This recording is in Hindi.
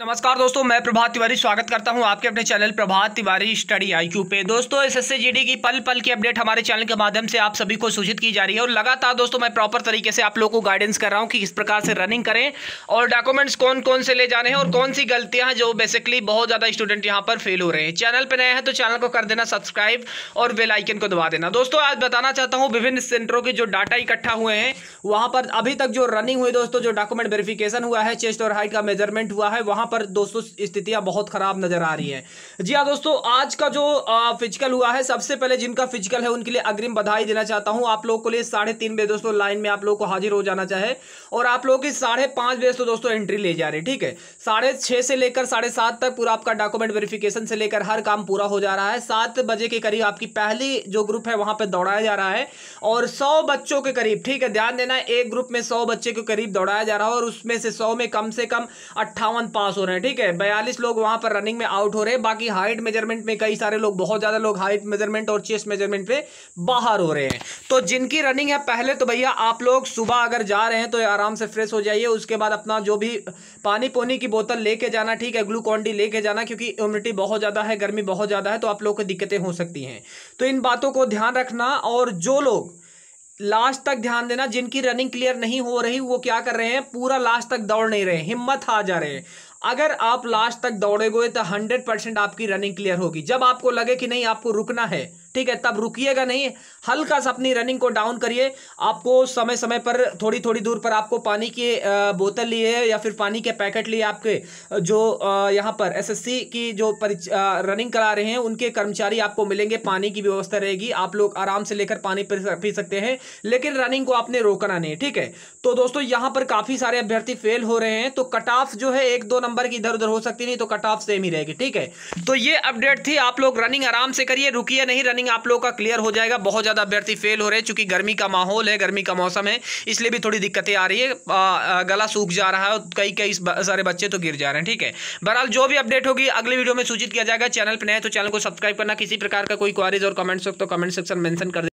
नमस्कार दोस्तों मैं प्रभात तिवारी स्वागत करता हूं आपके अपने channel Prabhat Tiwari study IQ पे दोस्तों एस एस की पल पल की अपडेट हमारे चैनल के माध्यम से आप सभी को सूचित की जा रही है और लगातार दोस्तों मैं प्रॉपर तरीके से आप लोगों को गाइडेंस कर रहा हूं कि किस प्रकार से रनिंग करें और डॉक्यूमेंट्स कौन कौन से ले जाने हैं और कौन सी गलतियाँ हैं जो बेसिकली बहुत ज़्यादा स्टूडेंट यहाँ पर फेल हो रहे हैं चैनल पर नए हैं तो चैनल को कर देना सब्सक्राइब और बेलाइकन को दबा देना दोस्तों आज बताना चाहता हूँ विभिन्न सेंटरों के जो डाटा इकट्ठा हुए हैं वहाँ पर अभी तक जो रनिंग हुई दोस्तों जो डॉक्यूमेंट वेरिफिकेशन हुआ है चेस्ट और हाइट का मेजरमेंट हुआ है वहां वहां पर दोस्तों स्थितियां बहुत ख़राब नज़र आ रही है जी हाँ दोस्तों आज का जो फिजिकल हुआ है सबसे पहले जिनका फिजिकल है उनके लिए अग्रिम बधाई देना चाहता हूं आप लोग को लिए साढ़े तीन बजे दोस्तों लाइन में आप लोग को हाजिर हो जाना चाहे और आप लोग की साढ़े पांच बजे तो दोस्तों एंट्री ले जा रही ठीक है साढ़े छह से लेकर साढ़े सात तक पूरा आपका डॉक्यूमेंट वेरिफिकेशन से लेकर हर काम पूरा हो जा रहा है सात बजे के करीब आपकी पहली जो ग्रुप है वहां पर दौड़ाया जा रहा है और सौ बच्चों के करीब ठीक है ध्यान देना एक ग्रुप में सौ बच्चे के करीब दौड़ाया जा रहा है और उसमें से सौ में कम से कम अट्ठावन पास पास हो रहे हैं ठीक है बयालीस लोग वहां पर रनिंग में आउट हो रहे हैं बाकी हाइट मेजरमेंट में कई सारे लोग बहुत ज़्यादा लोग हाइट मेजरमेंट और चेस्ट मेजरमेंट पे बाहर हो रहे हैं तो जिनकी रनिंग है पहले तो भैया आप लोग सुबह अगर जा रहे हैं तो आराम से फ्रेश हो जाइए उसके बाद अपना जो भी पानी पोनी की बोतल लेके जाना ठीक है ग्लूकॉन डी लेके जाना क्योंकि इम्यूनिटी बहुत ज़्यादा है गर्मी बहुत ज़्यादा है तो आप लोग को दिक्कतें हो सकती हैं तो इन बातों को ध्यान रखना और जो लोग लास्ट तक ध्यान देना जिनकी रनिंग क्लियर नहीं हो रही वो क्या कर रहे हैं पूरा लास्ट तक दौड़ नहीं रहे हिम्मत आ जा रहे हैं अगर आप लास्ट तक दौड़े गए तो हंड्रेड परसेंट आपकी रनिंग क्लियर होगी जब आपको लगे कि नहीं आपको रुकना है ठीक है तब रुकिएगा नहीं हल्का सा अपनी रनिंग को डाउन करिए आपको समय समय पर थोड़ी थोड़ी दूर पर आपको पानी की बोतल लिए या फिर पानी के पैकेट लिए आपके जो यहाँ पर एसएससी की जो रनिंग करा रहे हैं उनके कर्मचारी आपको मिलेंगे पानी की व्यवस्था रहेगी आप लोग आराम से लेकर पानी पी सकते हैं लेकिन रनिंग को आपने रोकना नहीं ठीक है तो दोस्तों यहाँ पर काफ़ी सारे अभ्यर्थी फेल हो रहे हैं तो कट ऑफ जो है एक दो नंबर की इधर उधर हो सकती नहीं तो कट ऑफ सेम ही रहेगी ठीक है तो ये अपडेट थी आप लोग रनिंग आराम से करिए रुकिए नहीं रनिंग टाइमिंग आप लोगों का क्लियर हो जाएगा बहुत ज़्यादा अभ्यर्थी फेल हो रहे हैं चूँकि गर्मी का माहौल है गर्मी का मौसम है इसलिए भी थोड़ी दिक्कतें आ रही है आ, आ, गला सूख जा रहा है कई कई सारे बच्चे तो गिर जा रहे हैं ठीक है बहरहाल जो भी अपडेट होगी अगले वीडियो में सूचित किया जाएगा चैनल पर नए तो चैनल को सब्सक्राइब करना किसी प्रकार का कोई क्वारीज और कमेंट्स तो कमेंट सेक्शन मैंशन कर